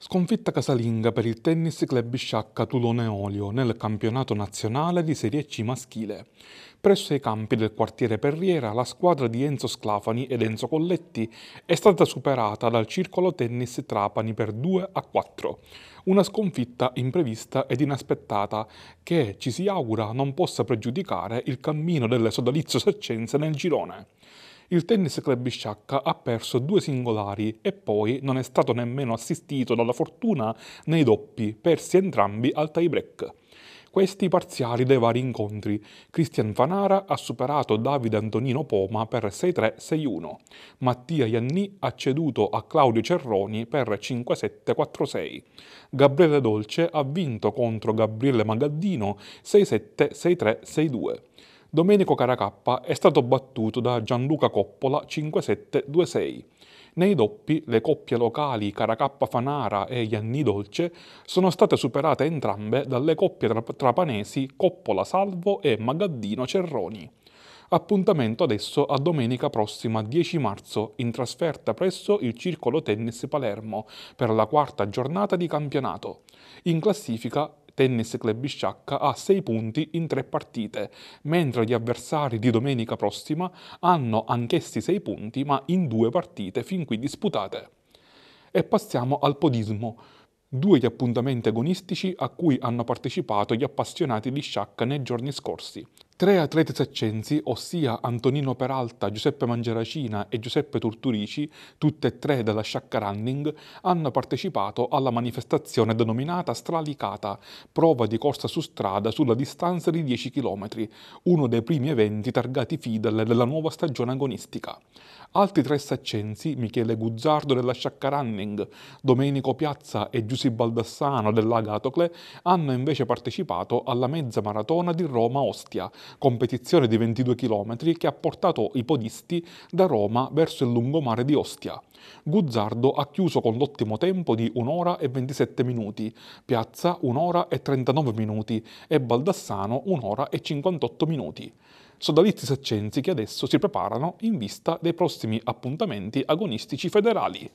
Sconfitta casalinga per il Tennis Club Sciacca Tulone Olio nel campionato nazionale di Serie C maschile. Presso i campi del quartiere Perriera, la squadra di Enzo Sclafani ed Enzo Colletti è stata superata dal Circolo Tennis Trapani per 2 a 4. Una sconfitta imprevista ed inaspettata che, ci si augura, non possa pregiudicare il cammino delle sodalizio saccenze nel girone il Tennis Club Bisciacca ha perso due singolari e poi non è stato nemmeno assistito dalla fortuna nei doppi, persi entrambi al tie-break. Questi parziali dei vari incontri. Christian Fanara ha superato Davide Antonino Poma per 6-3-6-1. Mattia Ianni ha ceduto a Claudio Cerroni per 5-7-4-6. Gabriele Dolce ha vinto contro Gabriele Magaddino 6-7-6-3-6-2. Domenico Caracappa è stato battuto da Gianluca Coppola 5-7-2-6. Nei doppi, le coppie locali Caracappa Fanara e Gianni Dolce sono state superate entrambe dalle coppie tra- trapanesi Coppola Salvo e Magaddino Cerroni. Appuntamento adesso a domenica prossima 10 marzo in trasferta presso il Circolo Tennis Palermo per la quarta giornata di campionato. In classifica Tennis Club Bisciacca ha 6 punti in 3 partite, mentre gli avversari di domenica prossima hanno anch'essi 6 punti ma in 2 partite fin qui disputate. E passiamo al podismo, due gli appuntamenti agonistici a cui hanno partecipato gli appassionati di sciacca nei giorni scorsi. Tre atleti seccensi, ossia Antonino Peralta, Giuseppe Mangeracina e Giuseppe Turturici, tutte e tre della Sciacca Running, hanno partecipato alla manifestazione denominata Stralicata, prova di corsa su strada sulla distanza di 10 km, uno dei primi eventi targati FIDEL della nuova stagione agonistica. Altri tre saccensi, Michele Guzzardo della Sciacca Running, Domenico Piazza e Giussi Baldassano dell'Agatocle, hanno invece partecipato alla mezza maratona di Roma-Ostia, competizione di 22 km che ha portato i podisti da Roma verso il lungomare di Ostia. Guzzardo ha chiuso con l'ottimo tempo di 1 ora e 27 minuti, Piazza 1 ora e 39 minuti e Baldassano 1 ora e 58 minuti sodalizi saccensi che adesso si preparano in vista dei prossimi appuntamenti agonistici federali.